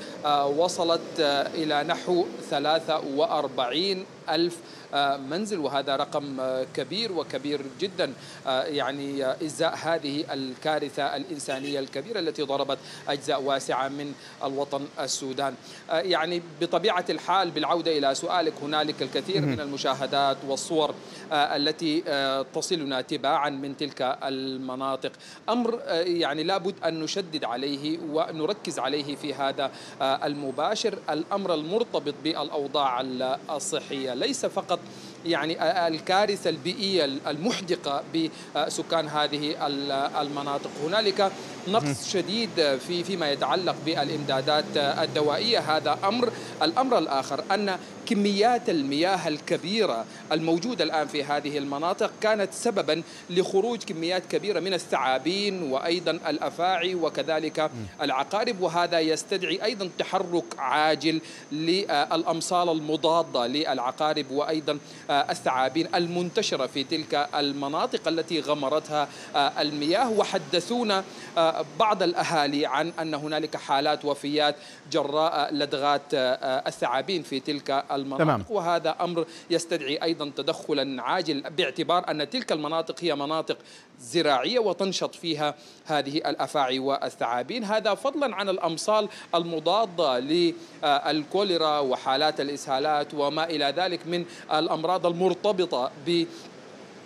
S6: وصلت إلى نحو 43 ألف آه، منزل وهذا رقم آه، كبير وكبير جدا آه، يعني إزاء هذه الكارثة الإنسانية الكبيرة التي ضربت أجزاء واسعة من الوطن السودان يعني بطبيعة الحال بالعودة إلى سؤالك هنالك الكثير من المشاهدات والصور التي تصلنا تباعا من تلك المناطق أمر يعني لابد أن نشدد عليه ونركز عليه في هذا المباشر الأمر المرتبط بالأوضاع الصحية ليس فقط يعني الكارثة البيئية المحدقة بسكان هذه المناطق هنالك نقص شديد في فيما يتعلق بالإمدادات الدوائية هذا أمر الأمر الآخر أن كميات المياه الكبيرة الموجودة الآن في هذه المناطق كانت سببا لخروج كميات كبيرة من الثعابين وأيضا الأفاعي وكذلك العقارب وهذا يستدعي أيضا تحرك عاجل للأمصال المضادة للعقارب وأيضا الثعابين المنتشرة في تلك المناطق التي غمرتها المياه وحدثونا بعض الأهالي عن أن هنالك حالات وفيات جراء لدغات الثعابين في تلك المناطق تمام. وهذا أمر يستدعي أيضا تدخلا عاجل باعتبار أن تلك المناطق هي مناطق زراعية وتنشط فيها هذه الأفاعي والثعابين هذا فضلا عن الأمصال المضادة للكوليرا وحالات الإسهالات وما إلى ذلك من الأمراض المرتبطة ب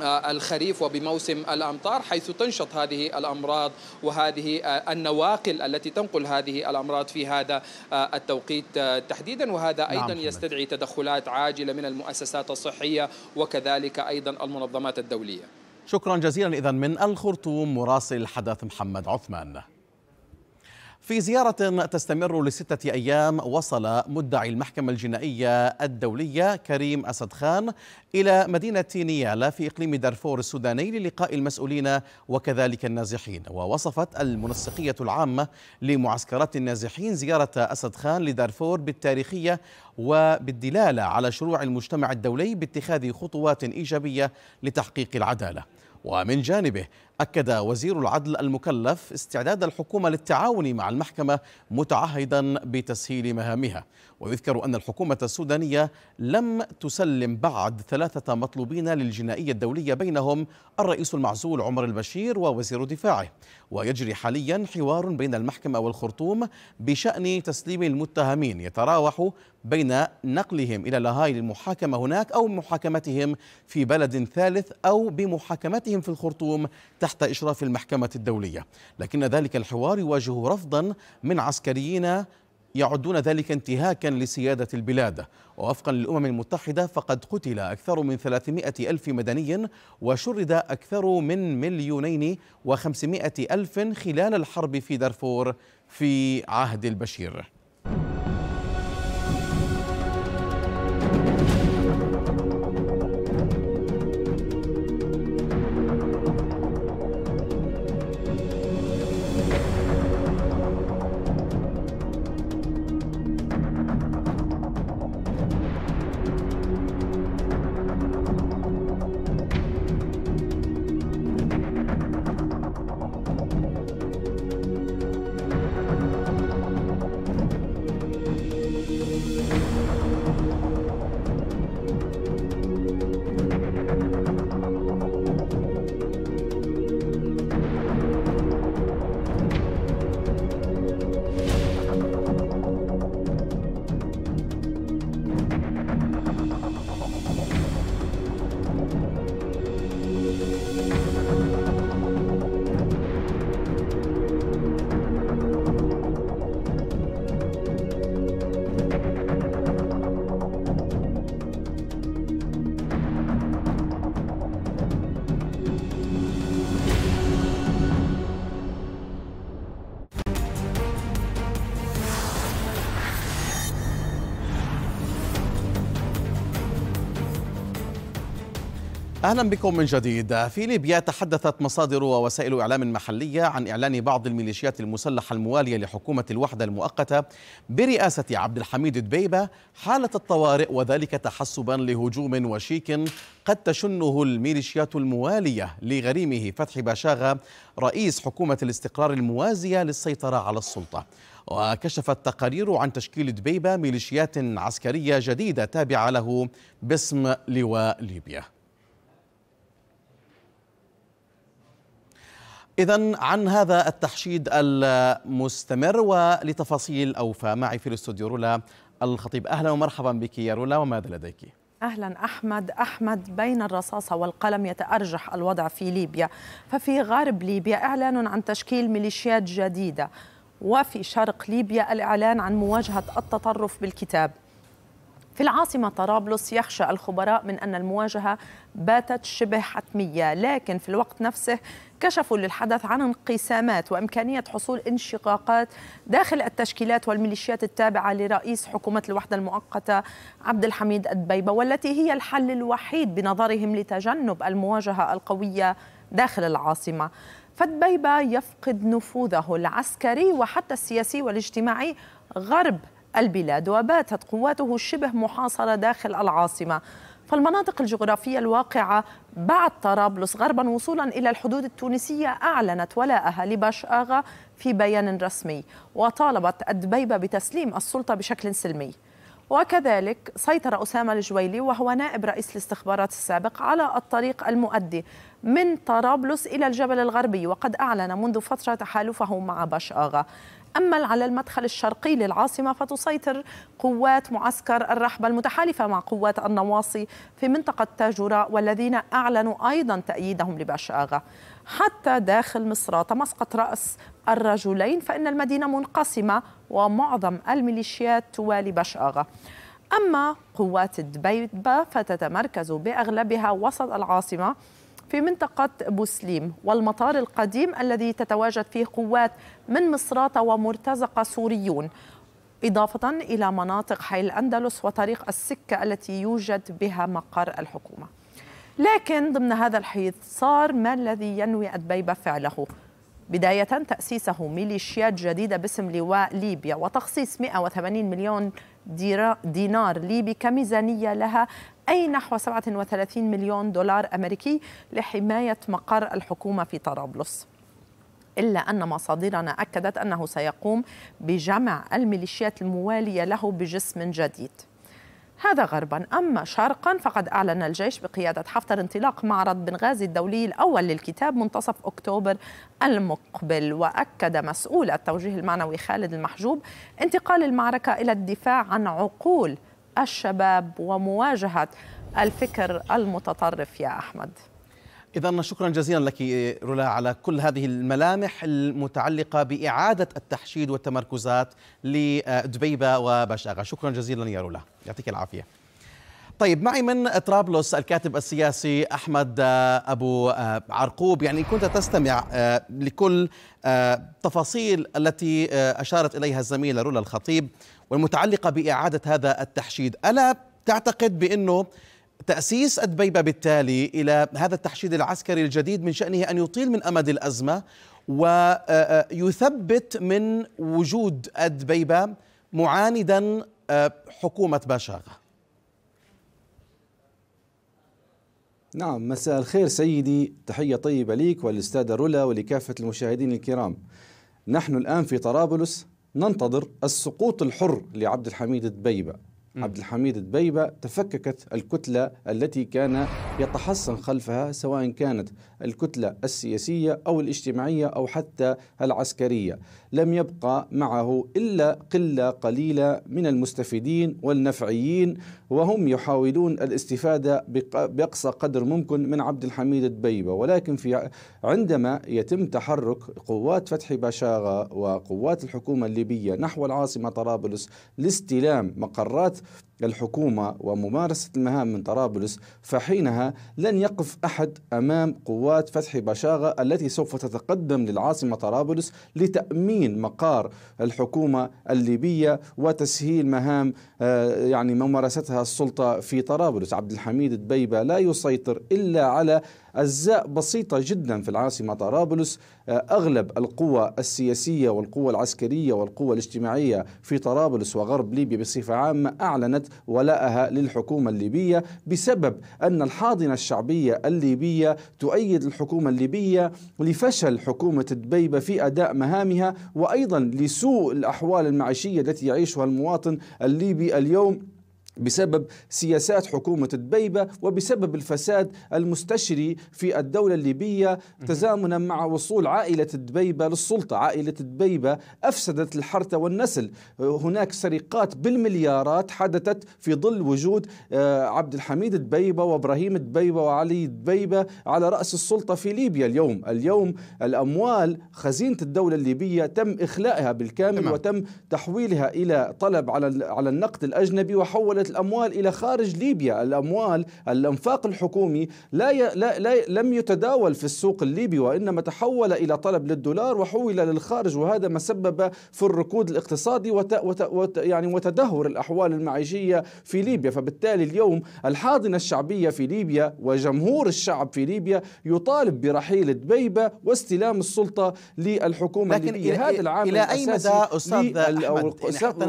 S6: آه، الخريف وبموسم الامطار حيث تنشط هذه الامراض وهذه آه، النواقل التي تنقل هذه الامراض في هذا آه، التوقيت تحديدا وهذا نعم، ايضا يستدعي تدخلات عاجله من المؤسسات الصحيه وكذلك ايضا المنظمات الدوليه.
S1: شكرا جزيلا اذا من الخرطوم مراسل الحدث محمد عثمان. في زيارة تستمر لستة أيام وصل مدعي المحكمة الجنائية الدولية كريم أسد خان إلى مدينة نيالا في إقليم دارفور السوداني للقاء المسؤولين وكذلك النازحين ووصفت المنسقية العامة لمعسكرات النازحين زيارة أسد خان لدارفور بالتاريخية وبالدلالة على شروع المجتمع الدولي باتخاذ خطوات إيجابية لتحقيق العدالة ومن جانبه أكد وزير العدل المكلف استعداد الحكومة للتعاون مع المحكمة متعهدا بتسهيل مهامها ويذكر أن الحكومة السودانية لم تسلم بعد ثلاثة مطلوبين للجنائية الدولية بينهم الرئيس المعزول عمر البشير ووزير دفاعه ويجري حاليا حوار بين المحكمة والخرطوم بشأن تسليم المتهمين يتراوح بين نقلهم إلى لاهاي للمحاكمة هناك أو محاكمتهم في بلد ثالث أو بمحاكمتهم في الخرطوم تحت إشراف المحكمة الدولية لكن ذلك الحوار يواجه رفضا من عسكريين يعدون ذلك انتهاكا لسيادة البلاد ووفقا للأمم المتحدة فقد قتل أكثر من 300 ألف مدني وشرد أكثر من مليونين وخمسمائة ألف خلال الحرب في دارفور في عهد البشير أهلا بكم من جديد في ليبيا تحدثت مصادر ووسائل إعلام محلية عن إعلان بعض الميليشيات المسلحة الموالية لحكومة الوحدة المؤقتة برئاسة عبد الحميد دبيبة حالة الطوارئ وذلك تحسبا لهجوم وشيك قد تشنه الميليشيات الموالية لغريمه فتحي باشاغا رئيس حكومة الاستقرار الموازية للسيطرة على السلطة وكشفت تقارير عن تشكيل دبيبة ميليشيات عسكرية جديدة تابعة له باسم لواء ليبيا إذا عن هذا التحشيد المستمر ولتفاصيل أوفى معي في الاستوديو رولا الخطيب أهلا ومرحبا بك يا رولا وماذا لديك؟
S9: اهلا احمد احمد بين الرصاصه والقلم يتارجح الوضع في ليبيا ففي غرب ليبيا اعلان عن تشكيل ميليشيات جديده وفي شرق ليبيا الاعلان عن مواجهه التطرف بالكتاب في العاصمة طرابلس يخشى الخبراء من أن المواجهة باتت شبه حتمية لكن في الوقت نفسه كشفوا للحدث عن انقسامات وإمكانية حصول انشقاقات داخل التشكيلات والميليشيات التابعة لرئيس حكومة الوحدة المؤقتة عبد الحميد الدبيبة والتي هي الحل الوحيد بنظرهم لتجنب المواجهة القوية داخل العاصمة فدبيبة يفقد نفوذه العسكري وحتى السياسي والاجتماعي غرب البلاد وباتت قواته شبه محاصرة داخل العاصمة فالمناطق الجغرافية الواقعة بعد طرابلس غربا وصولا إلى الحدود التونسية أعلنت ولاءها لباش آغا في بيان رسمي وطالبت الدبيبة بتسليم السلطة بشكل سلمي وكذلك سيطر أسامة الجويلي وهو نائب رئيس الاستخبارات السابق على الطريق المؤدي من طرابلس إلى الجبل الغربي وقد أعلن منذ فترة تحالفه مع باش آغا أما على المدخل الشرقي للعاصمة فتسيطر قوات معسكر الرحبة المتحالفة مع قوات النواصي في منطقة تاجوراء والذين أعلنوا أيضا تأييدهم لبشر آغا حتى داخل مصر مسقط رأس الرجلين فإن المدينة منقسمة ومعظم الميليشيات توالي بشر آغا أما قوات الدبيبة فتتمركز بأغلبها وسط العاصمة في منطقة بوسليم والمطار القديم الذي تتواجد فيه قوات من مصراتة ومرتزقة سوريون إضافة إلى مناطق حي الأندلس وطريق السكة التي يوجد بها مقر الحكومة لكن ضمن هذا الحيط صار ما الذي ينوي أدبيبة فعله بداية تأسيسه ميليشيات جديدة باسم لواء ليبيا وتخصيص 180 مليون دينار ليبي كميزانية لها أي نحو 37 مليون دولار أمريكي لحماية مقر الحكومة في طرابلس إلا أن مصادرنا أكدت أنه سيقوم بجمع الميليشيات الموالية له بجسم جديد هذا غربا أما شرقا فقد أعلن الجيش بقيادة حفتر انطلاق معرض بنغازي الدولي الأول للكتاب منتصف أكتوبر المقبل وأكد مسؤول التوجيه المعنوي خالد المحجوب انتقال المعركة إلى الدفاع عن عقول الشباب ومواجهة الفكر المتطرف يا أحمد
S1: إذا شكرا جزيلا لك رولا على كل هذه الملامح المتعلقة بإعادة التحشيد والتمركزات لدبيبة وبشاغة شكرا جزيلا يا رولا يعطيك العافية طيب معي من طرابلس الكاتب السياسي احمد آه، ابو آه، عرقوب يعني كنت تستمع آه، لكل التفاصيل التي اشارت اليها الزميله رولا الخطيب والمتعلقه باعاده هذا التحشيد الا تعتقد بانه تأسيس الدبيبه بالتالي إلى هذا التحشيد العسكري الجديد من شأنه أن يطيل من أمد الأزمة ويثبت من وجود الدبيبه معاندا حكومة باشاغة
S7: نعم مساء الخير سيدي تحية طيبة ليك والاستاذ رولا ولكافة المشاهدين الكرام نحن الآن في طرابلس ننتظر السقوط الحر لعبد الحميد الدبيبة عبد الحميد الدبيبة تفككت الكتلة التي كان يتحصن خلفها سواء كانت الكتلة السياسية أو الاجتماعية أو حتى العسكرية لم يبقى معه إلا قلة قليلة من المستفيدين والنفعيين وهم يحاولون الاستفادة بأقصى قدر ممكن من عبد الحميد الدبيبة ولكن في عندما يتم تحرك قوات فتحي باشاغة وقوات الحكومة الليبية نحو العاصمة طرابلس لاستلام مقرات الحكومة وممارسة المهام من طرابلس فحينها لن يقف أحد أمام قوات فتحي بشاغة التي سوف تتقدم للعاصمة طرابلس لتأمين مقار الحكومة الليبية وتسهيل مهام آه، يعني ممارستها السلطة في طرابلس عبد الحميد دبيبة لا يسيطر إلا على أجزاء بسيطة جدا في العاصمة طرابلس آه، أغلب القوى السياسية والقوى العسكرية والقوى الاجتماعية في طرابلس وغرب ليبيا بصفة عامة أعلنت ولائها للحكومة الليبية بسبب أن الحاضنة الشعبية الليبية تؤيد الحكومة الليبية لفشل حكومة دبيبة في أداء مهامها وأيضا لسوء الأحوال المعيشية التي يعيشها المواطن الليبي اليوم بسبب سياسات حكومة دبيبة وبسبب الفساد المستشري في الدولة الليبية تزامنا مع وصول عائلة دبيبة للسلطة عائلة دبيبة أفسدت الحرث والنسل هناك سرقات بالمليارات حدثت في ظل وجود آه، عبد الحميد دبيبة وإبراهيم دبيبة وعلي دبيبة على رأس السلطة في ليبيا اليوم اليوم الأموال خزينة الدولة الليبية تم إخلائها بالكامل تمام. وتم تحويلها إلى طلب على على النقد الأجنبي وحولت نقلت الاموال الى خارج ليبيا، الاموال الانفاق الحكومي لا, ي... لا... لا لم يتداول في السوق الليبي وانما تحول الى طلب للدولار وحول للخارج وهذا ما سبب في الركود الاقتصادي وت... وت... وت... يعني وتدهور الاحوال المعيشيه في ليبيا، فبالتالي اليوم الحاضنه الشعبيه في ليبيا وجمهور الشعب في ليبيا يطالب برحيل دبيبه واستلام السلطه للحكومه لكن الليبيه، هذا العامل الى اي مدى استاذ احمد يعني حتى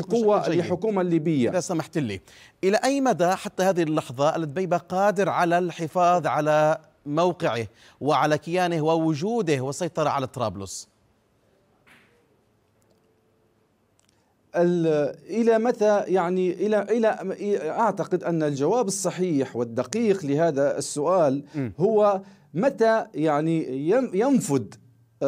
S7: القوه للحكومه الليبيه
S1: اذا سمحت سمحت لي إلى أي مدى حتى هذه اللحظة الدبيبة قادر على الحفاظ على موقعه وعلى كيانه ووجوده والسيطرة على طرابلس
S7: الى متى يعني الى الى اعتقد ان الجواب الصحيح والدقيق لهذا السؤال هو متى يعني ينفد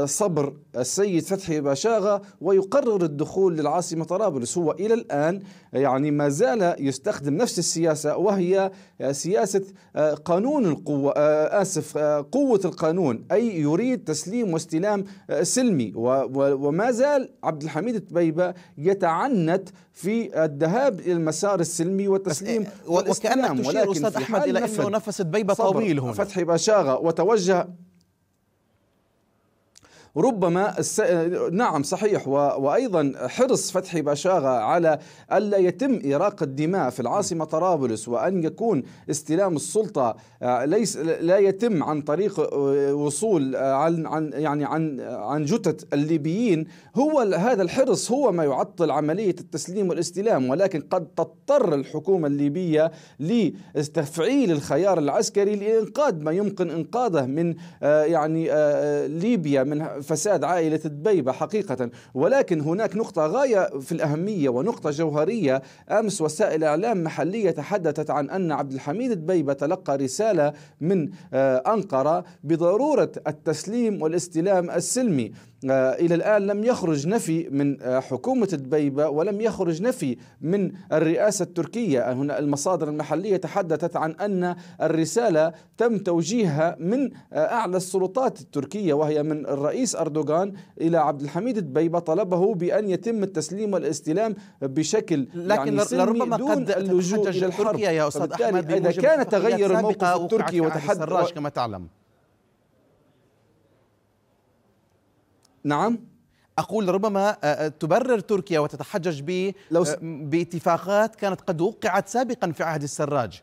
S7: صبر السيد فتحي باشاغا ويقرر الدخول للعاصمة طرابلس هو إلى الآن يعني ما زال يستخدم نفس السياسة وهي سياسة آه، قانون القوة آه، آسف آه، قوة القانون أي يريد تسليم واستلام سلمي وما زال عبد الحميد التبيبة يتعنت في الذهاب إلى المسار السلمي والتسليم وكأنك تشير أستاذ أحمد إلى أنه نفس البيبة طويل هنا فتحي باشاغا وتوجه ربما الس... نعم صحيح و... وايضا حرص فتحي بشاغه على الا يتم اراق الدماء في العاصمه طرابلس وان يكون استلام السلطه آه، ليس لا يتم عن طريق آه، وصول آه، عن عن يعني عن عن جثث الليبيين هو هذا الحرص هو ما يعطل عمليه التسليم والاستلام ولكن قد تضطر الحكومه الليبيه لتفعيل الخيار العسكري لانقاذ ما يمكن انقاذه من يعني ليبيا من فساد عائلة دبيبة حقيقة ولكن هناك نقطة غاية في الأهمية ونقطة جوهرية أمس وسائل إعلام محلية تحدثت عن أن عبد الحميد دبيبة تلقى رسالة من آه، أنقرة بضرورة التسليم والاستلام السلمي آه، إلى الآن لم يخرج نفي من آه، حكومة دبيبة ولم يخرج نفي من الرئاسة التركية هنا المصادر المحلية تحدثت عن أن الرسالة تم توجيهها من آه، أعلى السلطات التركية وهي من الرئيس أردوغان إلى عبد الحميد دبيبة طلبه بأن يتم التسليم والاستلام بشكل لكن يعني لربما دون قد اللجوء إلى الحرب يا أستاذ أحمد إذا كان تغير الموقف التركي وتحدث كما تعلم نعم
S1: أقول ربما آه، آه، تبرر تركيا وتتحجج به لو آه، س... باتفاقات كانت
S7: قد وقعت سابقا في عهد السراج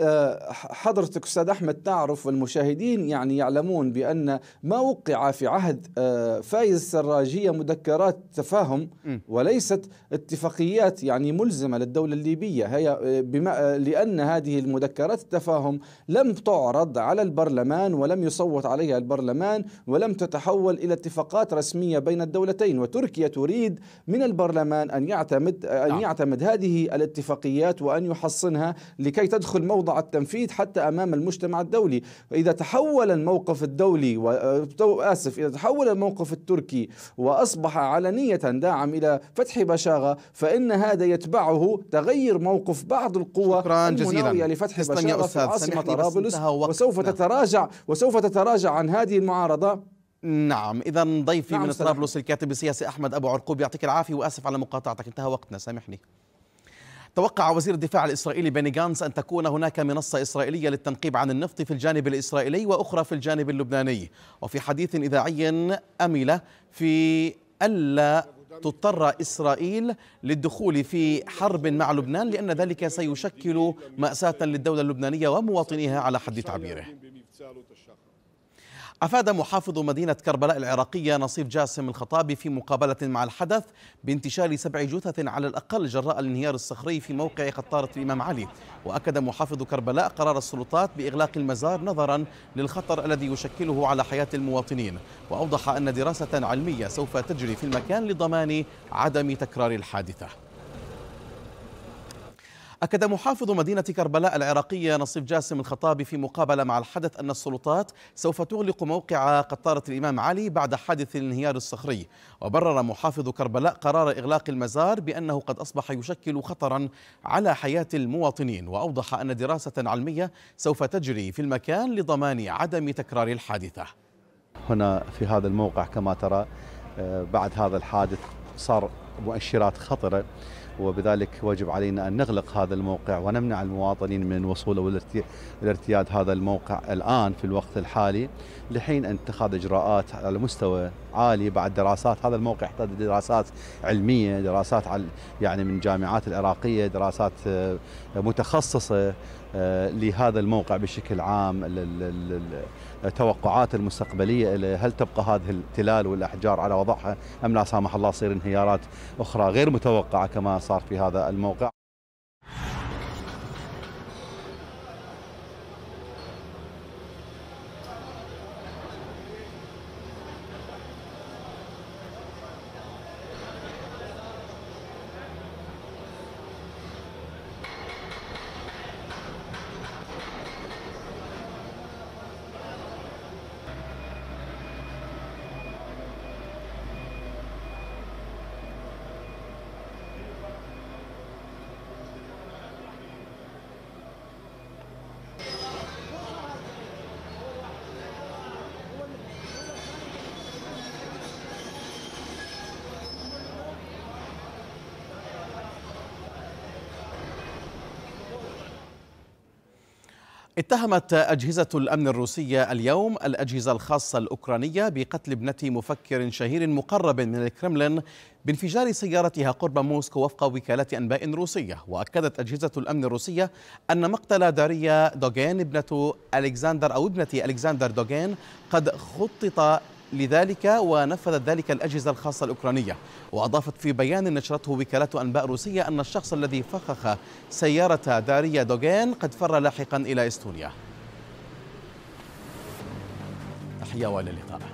S7: آه، حضرتك استاذ احمد تعرف والمشاهدين يعني يعلمون بان ما وقع في عهد آه، فايز السراجيه مذكرات تفاهم وليست اتفاقيات يعني ملزمه للدوله الليبيه هي آه، بما لان هذه المذكرات التفاهم لم تعرض على البرلمان ولم يصوت عليها البرلمان ولم تتحول الى اتفاقات رسميه بين الدولتين وتركيا تريد من البرلمان ان يعتمد ان نعم. يعتمد هذه الاتفاقيات وان يحصنها لكي تدخل موضع التنفيذ حتى امام المجتمع الدولي فاذا تحول الموقف الدولي و... آه، اسف اذا تحول الموقف التركي واصبح علنيه داعم الى فتح بشاغه فان هذا يتبعه تغير موقف بعض القوى شكرا جزيلا لفتح بشاغه في عاصمه طرابلس وسوف تتراجع وسوف تتراجع عن هذه
S1: المعارضه نعم اذا ضيفي نعم من طرابلس الكاتب السياسي احمد ابو عرقوب يعطيك العافيه واسف على مقاطعتك انتهى وقتنا سامحني توقع وزير الدفاع الإسرائيلي بني جانس أن تكون هناك منصة إسرائيلية للتنقيب عن النفط في الجانب الإسرائيلي وأخرى في الجانب اللبناني وفي حديث إذاعي أمل في ألا تضطر إسرائيل للدخول في حرب مع لبنان لأن ذلك سيشكل مأساة للدولة اللبنانية ومواطنيها على حد تعبيره أفاد محافظ مدينة كربلاء العراقية نصير جاسم الخطابي في مقابلة مع الحدث بانتشار سبع جثث على الأقل جراء الانهيار الصخري في موقع قطارة الإمام علي وأكد محافظ كربلاء قرار السلطات بإغلاق المزار نظرا للخطر الذي يشكله على حياة المواطنين وأوضح أن دراسة علمية سوف تجري في المكان لضمان عدم تكرار الحادثة أكد محافظ مدينة كربلاء العراقية نصيف جاسم الخطابي في مقابلة مع الحدث أن السلطات سوف تغلق موقع قطارة الإمام علي بعد حادث الانهيار الصخري وبرر محافظ كربلاء قرار إغلاق المزار بأنه قد أصبح يشكل خطرا على حياة المواطنين وأوضح أن دراسة علمية سوف تجري في المكان لضمان عدم تكرار الحادثة هنا في هذا الموقع كما ترى آه، بعد هذا الحادث صار مؤشرات خطرة وبذلك وجب علينا أن نغلق هذا الموقع ونمنع المواطنين من الوصول أو الارتياد هذا الموقع الآن في الوقت الحالي لحين أن اتخاذ إجراءات على مستوى عالي بعد دراسات هذا الموقع يحتاج دراسات علمية دراسات يعني من جامعات العراقية دراسات آه، متخصصة آه، لهذا الموقع بشكل عام التوقعات المستقبلية هل تبقى هذه التلال والأحجار على وضعها أم لا سامح الله صير انهيارات أخرى غير متوقعة كما صار في هذا الموقع اتهمت أجهزة الأمن الروسية اليوم الأجهزة الخاصة الأوكرانية بقتل ابنة مفكر شهير مقرب من الكرملين بانفجار سيارتها قرب موسكو وفق وكالة أنباء روسية وأكدت أجهزة الأمن الروسية أن مقتل داريا دوغين ابنة ألكسندر أو ابنة ألكسندر دوغين قد خطط لذلك ونفذت ذلك الأجهزة الخاصة الأوكرانية وأضافت في بيان نشرته وكالات أنباء روسية أن الشخص الذي فخخ سيارة داريا دوغين قد فر لاحقا إلى إستونيا تحية والى اللقاء